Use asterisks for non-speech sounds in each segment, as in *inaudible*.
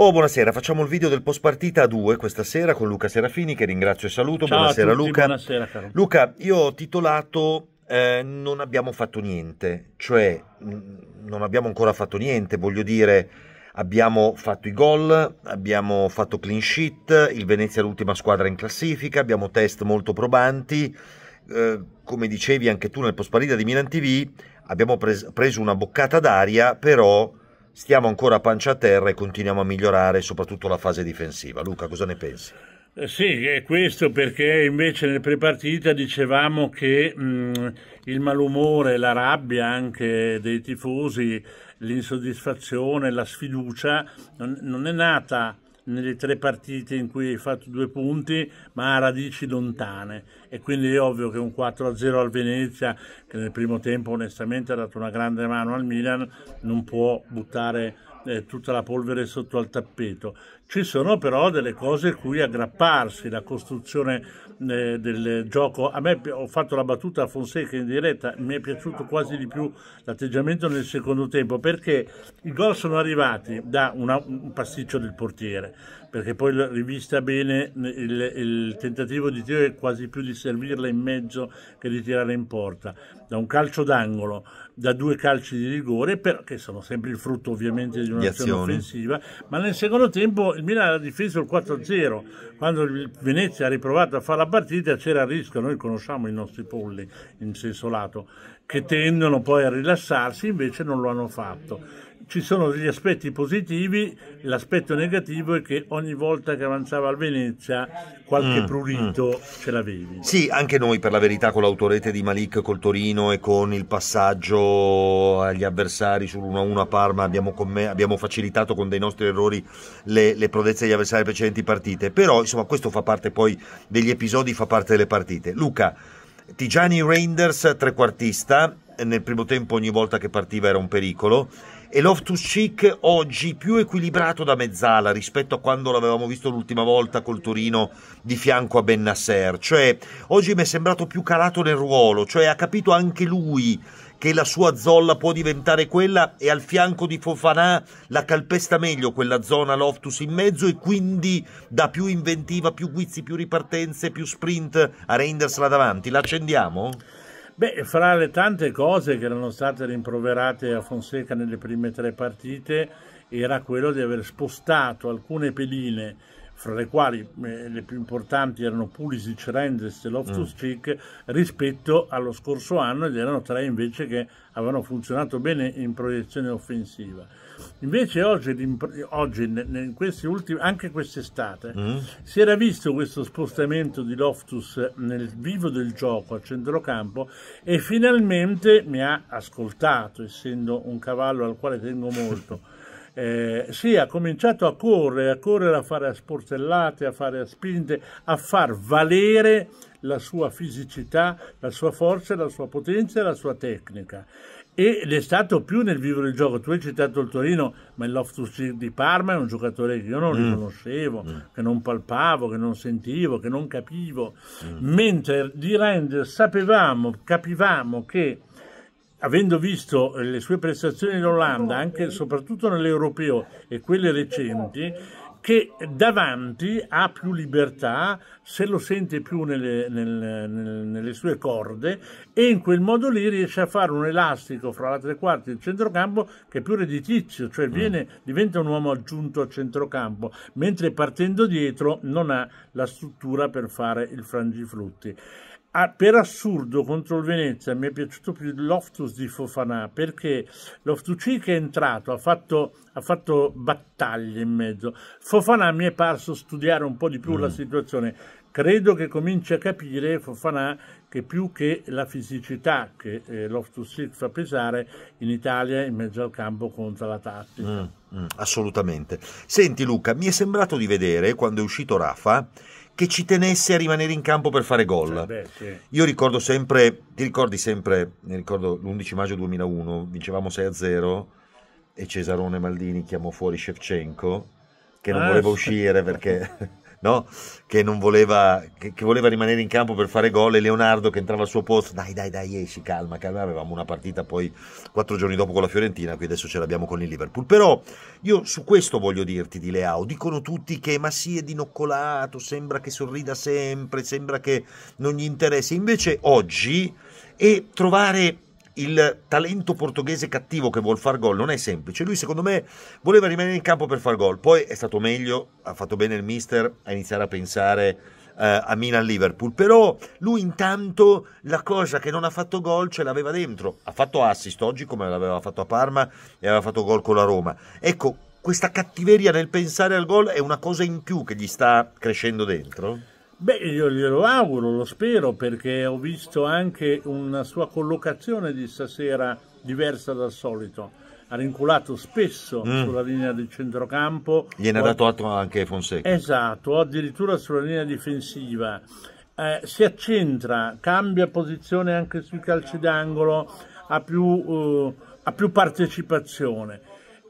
Oh, buonasera, facciamo il video del post partita a due questa sera con Luca Serafini che ringrazio e saluto. Ciao buonasera tutti, Luca. Buonasera, caro. Luca, io ho titolato eh, Non abbiamo fatto niente, cioè non abbiamo ancora fatto niente, voglio dire abbiamo fatto i gol, abbiamo fatto clean sheet, il Venezia è l'ultima squadra in classifica, abbiamo test molto probanti. Eh, come dicevi anche tu nel post partita di Milan TV, abbiamo pres- preso una boccata d'aria, però stiamo ancora a pancia a terra e continuiamo a migliorare soprattutto la fase difensiva. Luca, cosa ne pensi? Eh, sì, è questo perché invece nel prepartita dicevamo che mh, mm, il malumore, la rabbia anche dei tifosi, l'insoddisfazione, la sfiducia non, non è nata nelle tre partite in cui hai fatto due punti, ma a radici lontane. E quindi è ovvio che un 4-0 al Venezia, che nel primo tempo onestamente ha dato una grande mano al Milan, non può buttare eh, tutta la polvere sotto al tappeto. Ci sono però delle cose a cui aggrapparsi, la costruzione eh, del gioco. A me ho fatto la battuta a Fonseca in diretta, mi è piaciuto quasi di più l'atteggiamento nel secondo tempo perché i gol sono arrivati da una, un pasticcio del portiere, perché poi rivista bene il, il tentativo di tiro è quasi più di servirla in mezzo che di tirare in porta, da un calcio d'angolo, da due calci di rigore, per, che sono sempre il frutto ovviamente di un'azione offensiva, ma nel secondo tempo il Milan ha difeso il 4-0, quando il Venezia ha riprovato a fare la partita c'era il rischio, noi conosciamo i nostri polli in senso lato, che tendono poi a rilassarsi, invece non lo hanno fatto ci sono degli aspetti positivi, l'aspetto negativo è che ogni volta che avanzava al Venezia qualche mm, prurito mm. ce l'avevi. Sì, anche noi per la verità con l'autorete di Malik col Torino e con il passaggio agli avversari sull'1-1 a Parma abbiamo, me, abbiamo, facilitato con dei nostri errori le, le prodezze degli avversari precedenti partite, però insomma questo fa parte poi degli episodi, fa parte delle partite. Luca, Tigiani Reinders trequartista, nel primo tempo ogni volta che partiva era un pericolo e l'Oftus Chic oggi più equilibrato da mezzala rispetto a quando l'avevamo visto l'ultima volta col Torino di fianco a Ben Nasser. cioè oggi mi è sembrato più calato nel ruolo, cioè ha capito anche lui che la sua zolla può diventare quella e al fianco di Fofanà la calpesta meglio quella zona Loftus in mezzo e quindi dà più inventiva, più guizzi, più ripartenze, più sprint a Reinders là davanti. L'accendiamo? Beh, fra le tante cose che erano state rimproverate a Fonseca nelle prime tre partite era quello di aver spostato alcune pedine, fra le quali eh, le più importanti erano Pulisic, Rendes e Loftus-Cheek, mm. rispetto allo scorso anno ed erano tre invece che avevano funzionato bene in proiezione offensiva. Invece oggi, oggi in questi ultimi, anche quest'estate, mm. si era visto questo spostamento di Loftus nel vivo del gioco a centrocampo e finalmente mi ha ascoltato, essendo un cavallo al quale tengo molto. *laughs* eh, sì, ha cominciato a correre, a correre, a fare a sportellate, a fare a spinte, a far valere la sua fisicità, la sua forza, la sua potenza e la sua tecnica ed è stato più nel vivo del gioco. Tu hai citato il Torino, ma il Loftus di Parma è un giocatore che io non mm. riconoscevo, mm. che non palpavo, che non sentivo, che non capivo. Mm. Mentre di Rand sapevamo, capivamo che avendo visto le sue prestazioni in Olanda, anche e soprattutto nell'Europeo e quelle recenti, che davanti ha più libertà, se lo sente più nelle, nel, nelle sue corde e in quel modo lì riesce a fare un elastico fra la tre quarti e il centrocampo che è più redditizio, cioè mm. viene, diventa un uomo aggiunto a centrocampo, mentre partendo dietro non ha la struttura per fare il frangiflutti. Ah, per assurdo contro il Venezia mi è piaciuto più Loftus di Fofanà perché Loftuci che è entrato ha fatto, ha fatto, battaglie in mezzo Fofanà mi è parso studiare un po' di più mm. la situazione Credo che cominci a capire Fofanà che più che la fisicità che eh, Loftus Silk fa pesare, in Italia in mezzo al campo conta la tattica. Mm, mm, assolutamente. Senti Luca, mi è sembrato di vedere quando è uscito Rafa che ci tenesse a rimanere in campo per fare gol. Cioè, beh, sì. Io ricordo sempre, ti ricordi sempre, mi ricordo l'11 maggio 2001, vincevamo 6-0 e Cesarone Maldini chiamò fuori Shevchenko che non ah, voleva uscire perché *laughs* no? che, voleva, che, che, voleva, rimanere in campo per fare gol e Leonardo che entrava al suo posto, dai dai dai esci, calma, calma, avevamo una partita poi quattro giorni dopo con la Fiorentina, qui adesso ce l'abbiamo con il Liverpool, però io su questo voglio dirti di Leao, dicono tutti che ma sì è dinoccolato, sembra che sorrida sempre, sembra che non gli interessi, invece oggi è trovare il talento portoghese cattivo che vuol far gol non è semplice. Lui, secondo me, voleva rimanere in campo per far gol. Poi è stato meglio, ha fatto bene il mister a iniziare a pensare eh, a Milan-Liverpool. Però lui, intanto, la cosa che non ha fatto gol ce l'aveva dentro. Ha fatto assist oggi, come l'aveva fatto a Parma, e aveva fatto gol con la Roma. Ecco, questa cattiveria nel pensare al gol è una cosa in più che gli sta crescendo dentro. Beh, io glielo auguro, lo spero, perché ho visto anche una sua collocazione di stasera diversa dal solito. Ha rinculato spesso mm. sulla linea di centrocampo. Gliene ha dato atto anche Fonseca. Esatto, o addirittura sulla linea difensiva. Eh, si accentra, cambia posizione anche sui calci d'angolo, ha, eh, ha più partecipazione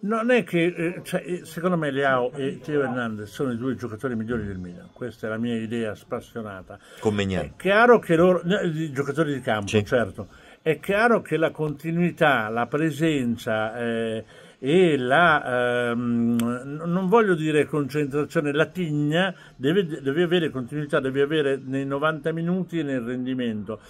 non è che, eh, cioè, eh, secondo me Leao e Teo Hernandez sono i due giocatori migliori del Milan, questa è la mia idea spassionata. Con Megnai. È chiaro che loro, i giocatori di campo, sì. certo, è chiaro che la continuità, la presenza eh, e la, ehm, non voglio dire concentrazione, la tigna deve, deve avere continuità, deve avere nei 90 minuti e nel rendimento.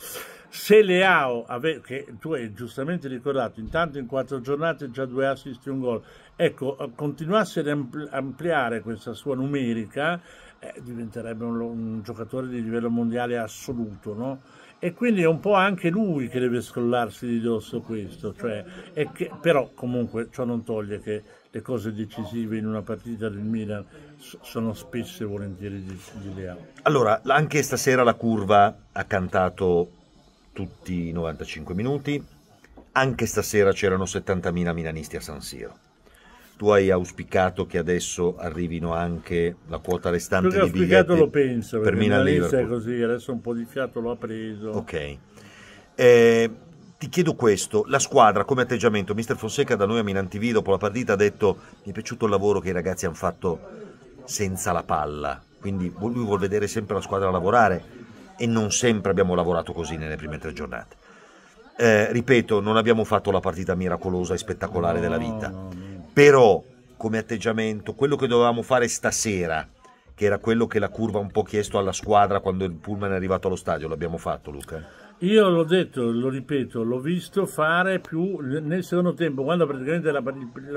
Se Leao, ave- che tu hai giustamente ricordato, intanto in quattro giornate già due assist e un gol, ecco, eh, continuasse ad ampl- ampliare questa sua numerica, eh, diventerebbe un, un, giocatore di livello mondiale assoluto, no? E quindi è un po' anche lui che deve scrollarsi di dosso questo, cioè, che, però comunque ciò non toglie che le cose decisive in una partita del Milan sono spesso e volentieri di, di Leao. Allora, anche stasera la curva ha cantato tutti i 95 minuti. Anche stasera c'erano 70.000 milanisti a San Siro. Tu hai auspicato che adesso arrivino anche la quota restante Più che di biglietti lo penso, per Milan Liverpool. è così, adesso un po' di fiato lo ha preso. Ok. Eh, ti chiedo questo, la squadra come atteggiamento, Mister Fonseca da noi a Milan TV dopo la partita ha detto mi è piaciuto il lavoro che i ragazzi hanno fatto senza la palla, quindi lui vuol vedere sempre la squadra lavorare e non sempre abbiamo lavorato così nelle prime tre giornate. Eh, ripeto, non abbiamo fatto la partita miracolosa e spettacolare della vita, però come atteggiamento, quello che dovevamo fare stasera, che era quello che la curva ha un po' chiesto alla squadra quando il pullman è arrivato allo stadio, l'abbiamo fatto Luca. Io l'ho detto, lo ripeto, l'ho visto fare più nel secondo tempo, quando praticamente la,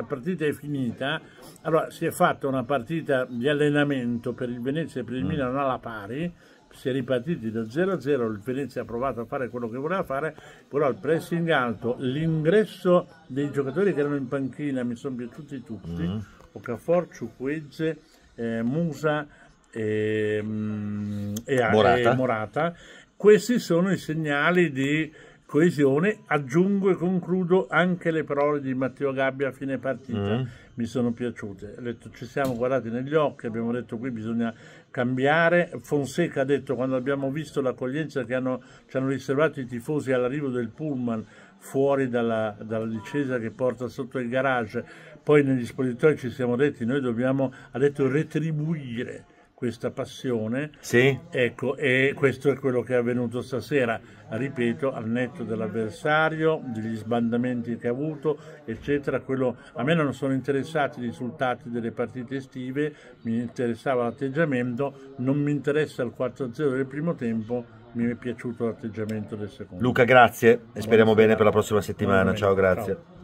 partita è finita, allora si è fatta una partita di allenamento per il Venezia e per il mm. Milan alla pari, si è ripartiti da 0 a 0, il Venezia ha provato a fare quello che voleva fare, però il pressing alto, l'ingresso dei giocatori che erano in panchina mi sono piaciuti tutti, mm. Mm-hmm. Ocafor, Ciuquegge, eh, Musa ehm, e, mm, e Morata. E Morata. Questi sono i segnali di coesione, aggiungo e concludo anche le parole di Matteo Gabbia a fine partita. Mm. Mi sono piaciute. detto ci siamo guardati negli occhi, abbiamo detto qui bisogna cambiare. Fonseca ha detto quando abbiamo visto l'accoglienza che hanno, ci hanno riservato i tifosi all'arrivo del pullman fuori dalla, dalla discesa che porta sotto il garage, poi negli spogliatoi ci siamo detti noi dobbiamo, ha detto, retribuire questa passione. Sì. Ecco, e questo è quello che è avvenuto stasera, ripeto, al netto dell'avversario, degli sbandamenti che ha avuto, eccetera. Quello, a me non sono interessati i risultati delle partite estive, mi interessava l'atteggiamento, non mi interessa il 4-0 del primo tempo, mi è piaciuto l'atteggiamento del secondo. Luca, grazie e speriamo Buonasera. bene per la prossima settimana. Ciao, grazie. Ciao.